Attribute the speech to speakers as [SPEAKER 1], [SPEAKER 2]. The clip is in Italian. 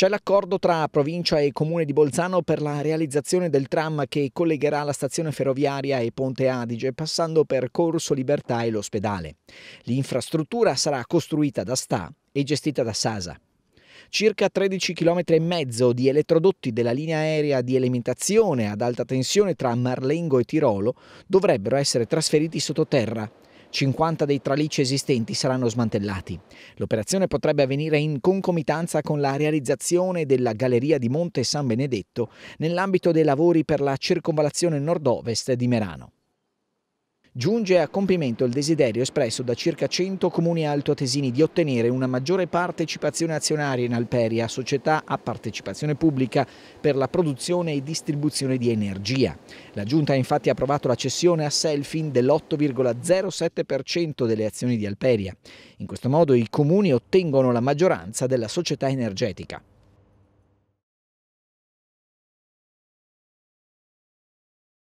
[SPEAKER 1] C'è l'accordo tra provincia e comune di Bolzano per la realizzazione del tram che collegherà la stazione ferroviaria e Ponte Adige passando per Corso Libertà e l'ospedale. L'infrastruttura sarà costruita da Sta e gestita da Sasa. Circa 13 km e mezzo di elettrodotti della linea aerea di alimentazione ad alta tensione tra Marlengo e Tirolo dovrebbero essere trasferiti sottoterra 50 dei tralicci esistenti saranno smantellati. L'operazione potrebbe avvenire in concomitanza con la realizzazione della galleria di Monte San Benedetto nell'ambito dei lavori per la circonvallazione nord-ovest di Merano. Giunge a compimento il desiderio espresso da circa 100 comuni altoatesini di ottenere una maggiore partecipazione azionaria in Alperia, società a partecipazione pubblica per la produzione e distribuzione di energia. La Giunta ha infatti approvato la cessione a Selfin dell'8,07% delle azioni di Alperia. In questo modo i comuni ottengono la maggioranza della società energetica.